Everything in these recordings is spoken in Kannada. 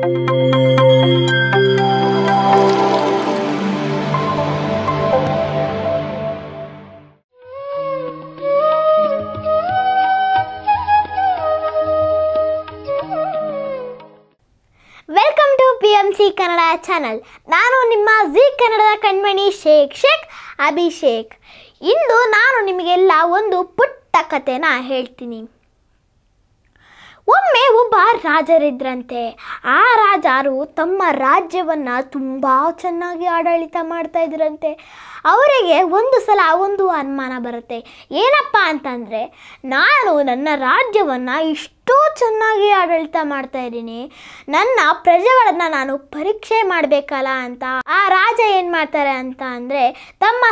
ಟು ಕನ್ನಡ ಚಾನಲ್ ನಾನು ನಿಮ್ಮ ಜಿ ಕನ್ನಡದ ಕಣ್ಮಣಿ ಶೇಖ್ ಶೇಖ್ ಅಭಿಷೇಕ್ ಇಂದು ನಾನು ನಿಮಗೆಲ್ಲ ಒಂದು ಪುಟ್ಟ ಕಥೆನ ಹೇಳ್ತೀನಿ ಒಮ್ಮೆ ಒಬ್ಬ ರಾಜರಿದ್ರಂತೆ ಆ ರಾಜರು ತಮ್ಮ ರಾಜ್ಯವನ್ನು ತುಂಬ ಚೆನ್ನಾಗಿ ಆಡಳಿತ ಮಾಡ್ತಾ ಇದ್ರಂತೆ ಅವರಿಗೆ ಒಂದು ಸಲ ಒಂದು ಅನುಮಾನ ಬರುತ್ತೆ ಏನಪ್ಪ ಅಂತಂದರೆ ನಾನು ನನ್ನ ರಾಜ್ಯವನ್ನು ಇಷ್ಟು ಚೆನ್ನಾಗಿ ಆಡಳಿತ ಮಾಡ್ತಾ ಇದ್ದೀನಿ ನನ್ನ ಪ್ರಜೆಗಳನ್ನ ನಾನು ಪರೀಕ್ಷೆ ಮಾಡಬೇಕಲ್ಲ ಅಂತ ಆ ರಾಜ ಏನು ಮಾಡ್ತಾರೆ ಅಂತ ಅಂದ್ರೆ ತಮ್ಮ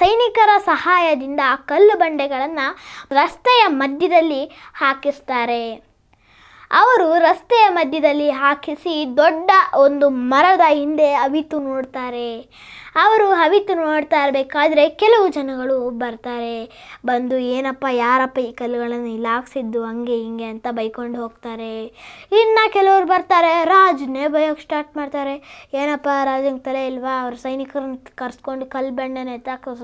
ಸೈನಿಕರ ಸಹಾಯದಿಂದ ಕಲ್ಲು ಬಂಡೆಗಳನ್ನ ರಸ್ತೆಯ ಮಧ್ಯದಲ್ಲಿ ಹಾಕಿಸ್ತಾರೆ ಅವರು ರಸ್ತೆ ಮಧ್ಯದಲ್ಲಿ ಹಾಕಿಸಿ ದೊಡ್ಡ ಒಂದು ಮರದ ಹಿಂದೆ ಅವಿತು ನೋಡ್ತಾರೆ ಅವರು ಅವಿತು ನೋಡ್ತಾ ಇರಬೇಕಾದ್ರೆ ಕೆಲವು ಜನಗಳು ಬರ್ತಾರೆ ಬಂದು ಏನಪ್ಪ ಯಾರಪ್ಪ ಈ ಕಲ್ಲುಗಳನ್ನು ಇಲ್ಲಿ ಹಾಕ್ಸಿದ್ದು ಹಂಗೆ ಹಿಂಗೆ ಅಂತ ಬೈಕೊಂಡು ಹೋಗ್ತಾರೆ ಇನ್ನು ಕೆಲವರು ಬರ್ತಾರೆ ರಾಜನೇ ಬೈಯೋಕ್ಕೆ ಸ್ಟಾರ್ಟ್ ಮಾಡ್ತಾರೆ ಏನಪ್ಪ ರಾಜನ ತಲೆ ಇಲ್ವಾ ಅವ್ರ ಸೈನಿಕರನ್ನ ಕರ್ಸ್ಕೊಂಡು ಕಲ್ಲು ಬೆಣ್ಣೆನ ಎತ್ತಾಕೋಸ್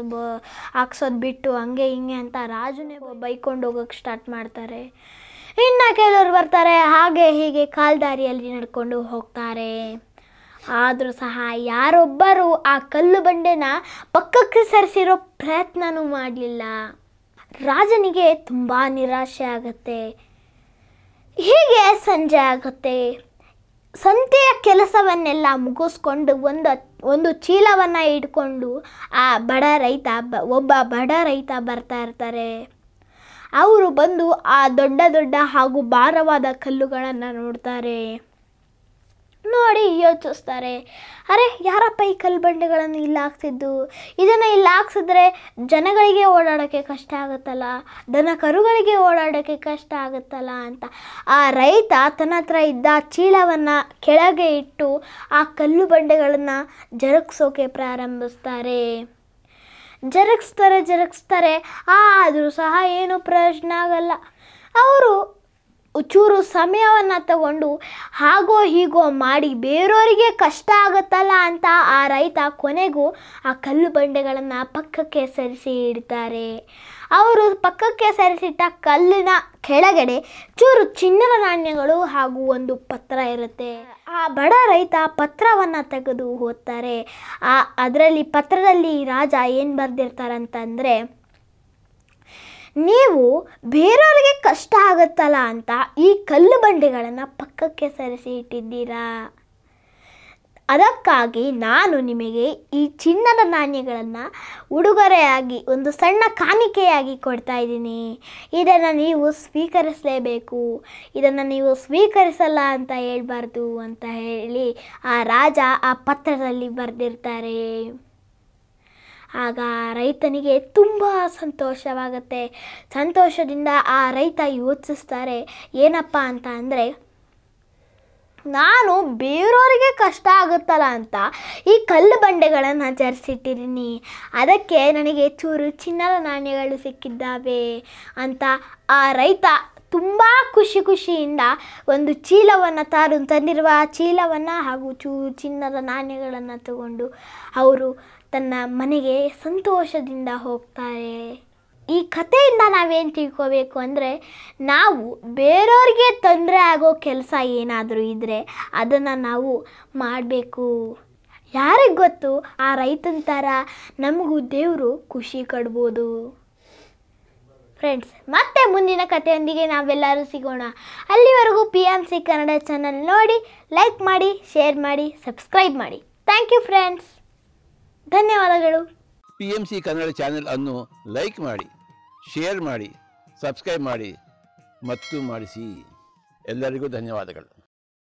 ಹಾಕ್ಸೋದು ಬಿಟ್ಟು ಹಂಗೆ ಹಿಂಗೆ ಅಂತ ರಾಜನೇ ಬೈಕೊಂಡು ಹೋಗೋಕೆ ಸ್ಟಾರ್ಟ್ ಮಾಡ್ತಾರೆ ಇನ್ನು ಕೆಲವರು ಬರ್ತಾರೆ ಹಾಗೆ ಹೀಗೆ ಕಾಲ್ದಾರಿಯಲ್ಲಿ ನಡ್ಕೊಂಡು ಹೋಗ್ತಾರೆ ಆದರೂ ಸಹ ಯಾರೊಬ್ಬರು ಆ ಕಲ್ಲು ಬಂಡೆನ ಪಕ್ಕಕ್ಕೆ ಸರಿಸಿರೋ ಪ್ರಯತ್ನನೂ ಮಾಡಲಿಲ್ಲ ರಾಜನಿಗೆ ತುಂಬ ನಿರಾಶೆ ಆಗುತ್ತೆ ಹೀಗೆ ಸಂಜೆ ಆಗುತ್ತೆ ಸಂತೆಯ ಕೆಲಸವನ್ನೆಲ್ಲ ಮುಗಿಸ್ಕೊಂಡು ಒಂದು ಒಂದು ಚೀಲವನ್ನು ಇಟ್ಕೊಂಡು ಆ ಬಡ ರೈತ ಒಬ್ಬ ಬಡ ರೈತ ಬರ್ತಾ ಇರ್ತಾರೆ ಅವರು ಬಂದು ಆ ದೊಡ್ಡ ದೊಡ್ಡ ಹಾಗೂ ಭಾರವಾದ ಕಲ್ಲುಗಳನ್ನು ನೋಡ್ತಾರೆ ನೋಡಿ ಯೋಚಿಸ್ತಾರೆ ಅರೆ ಯಾರಪ್ಪ ಈ ಕಲ್ಲು ಬಂಡೆಗಳನ್ನು ಇಲ್ಲಿ ಹಾಕ್ಸಿದ್ದು ಇದನ್ನು ಇಲ್ಲಿ ಹಾಕ್ಸಿದ್ರೆ ಜನಗಳಿಗೆ ಓಡಾಡೋಕ್ಕೆ ಕಷ್ಟ ಆಗುತ್ತಲ್ಲ ದನ ಕರುಗಳಿಗೆ ಓಡಾಡೋಕ್ಕೆ ಕಷ್ಟ ಆಗುತ್ತಲ್ಲ ಅಂತ ಆ ರೈತ ತನ್ನ ಹತ್ರ ಇದ್ದ ಚೀಲವನ್ನು ಕೆಳಗೆ ಇಟ್ಟು ಆ ಕಲ್ಲು ಬಂಡೆಗಳನ್ನು ಜರುಗಿಸೋಕೆ ಪ್ರಾರಂಭಿಸ್ತಾರೆ ಜರಗಿಸ್ತಾರೆ ಜರಗಿಸ್ತಾರೆ ಆದರೂ ಸಹ ಏನು ಪ್ರಯೋಜನ ಆಗಲ್ಲ ಅವರು ಚೂರು ಸಮಯವನ್ನು ತಗೊಂಡು ಹಾಗೋ ಹೀಗೋ ಮಾಡಿ ಬೇರೆಯವರಿಗೆ ಕಷ್ಟ ಆಗುತ್ತಲ್ಲ ಅಂತ ಆ ರೈತ ಕೊನೆಗೂ ಆ ಕಲ್ಲು ಬಂಡೆಗಳನ್ನು ಪಕ್ಕಕ್ಕೆ ಸರಿಸಿ ಇಡ್ತಾರೆ ಅವರು ಪಕ್ಕಕ್ಕೆ ಸರಿಸಿಟ್ಟ ಕಲ್ಲಿನ ಕೆಳಗಡೆ ಚೂರು ಚಿನ್ನದ ನಾಣ್ಯಗಳು ಹಾಗೂ ಒಂದು ಪತ್ರ ಇರುತ್ತೆ ಆ ಬಡ ರೈತ ಪತ್ರವನ್ನು ತೆಗೆದು ಓದ್ತಾರೆ ಆ ಅದರಲ್ಲಿ ಪತ್ರದಲ್ಲಿ ರಾಜ ಏನು ಬರೆದಿರ್ತಾರಂತಂದರೆ ನೀವು ಬೇರೆಯವರಿಗೆ ಕಷ್ಟ ಆಗುತ್ತಲ್ಲ ಅಂತ ಈ ಕಲ್ಲು ಬಂಡೆಗಳನ್ನು ಪಕ್ಕಕ್ಕೆ ಸರಿಸಿ ಇಟ್ಟಿದ್ದೀರಾ ಅದಕ್ಕಾಗಿ ನಾನು ನಿಮಗೆ ಈ ಚಿನ್ನದ ನಾಣ್ಯಗಳನ್ನು ಉಡುಗೊರೆಯಾಗಿ ಒಂದು ಸಣ್ಣ ಕಾಣಿಕೆಯಾಗಿ ಕೊಡ್ತಾ ಇದ್ದೀನಿ ಇದನ್ನು ನೀವು ಸ್ವೀಕರಿಸಲೇಬೇಕು ಇದನ್ನು ನೀವು ಸ್ವೀಕರಿಸಲ್ಲ ಅಂತ ಹೇಳ್ಬಾರ್ದು ಅಂತ ಹೇಳಿ ಆ ರಾಜ ಆ ಪತ್ರದಲ್ಲಿ ಬರೆದಿರ್ತಾರೆ ಆಗ ರೈತನಿಗೆ ತುಂಬ ಸಂತೋಷವಾಗುತ್ತೆ ಸಂತೋಷದಿಂದ ಆ ರೈತ ಯೋಚಿಸ್ತಾರೆ ಏನಪ್ಪ ಅಂತ ಅಂದರೆ ನಾನು ಬೇರೆಯವರಿಗೆ ಕಷ್ಟ ಆಗುತ್ತಲ್ಲ ಅಂತ ಈ ಕಲ್ಲು ಬಂಡೆಗಳನ್ನು ಜರಿಸಿಟ್ಟಿದ್ದೀನಿ ಅದಕ್ಕೆ ನನಗೆ ಚೂರು ಚಿನ್ನದ ನಾಣ್ಯಗಳು ಸಿಕ್ಕಿದ್ದಾವೆ ಅಂತ ಆ ರೈತ ತುಂಬ ಖುಷಿ ಖುಷಿಯಿಂದ ಒಂದು ಚೀಲವನ್ನು ತಾರು ತಂದಿರುವ ಆ ಚೀಲವನ್ನು ಹಾಗೂ ಚೂ ಚಿನ್ನದ ನಾಣ್ಯಗಳನ್ನು ತಗೊಂಡು ಅವರು ತನ್ನ ಮನೆಗೆ ಸಂತೋಷದಿಂದ ಹೋಗ್ತಾರೆ ಈ ಕಥೆಯಿಂದ ನಾವೇನು ತಿಳ್ಕೋಬೇಕು ಅಂದರೆ ನಾವು ಬೇರೆಯವ್ರಿಗೆ ತೊಂದರೆ ಆಗೋ ಕೆಲಸ ಏನಾದರೂ ಇದ್ದರೆ ಅದನ್ನು ನಾವು ಮಾಡಬೇಕು ಯಾರಿಗೆ ಗೊತ್ತು ಆ ರೈತನ ಥರ ನಮಗೂ ದೇವರು ಖುಷಿ ಕೊಡ್ಬೋದು ಫ್ರೆಂಡ್ಸ್ ಮತ್ತೆ ಮುಂದಿನ ಕಥೆಯೊಂದಿಗೆ ನಾವೆಲ್ಲರೂ ಸಿಗೋಣ ಅಲ್ಲಿವರೆಗೂ P M C Kannada channel ನೋಡಿ ಲೈಕ್ ಮಾಡಿ ಶೇರ್ ಮಾಡಿ ಸಬ್ಸ್ಕ್ರೈಬ್ ಮಾಡಿ ಥ್ಯಾಂಕ್ ಯು ಫ್ರೆಂಡ್ಸ್ ಧನ್ಯವಾದಗಳು P M C Kannada channel ಅನ್ನು ಲೈಕ್ ಮಾಡಿ ಶೇರ್ ಮಾಡಿ ಸಬ್ಸ್ಕ್ರೈಬ್ ಮಾಡಿ ಮತ್ತು ಮಾಡಿಸಿ ಎಲ್ಲರಿಗೂ ಧನ್ಯವಾದಗಳು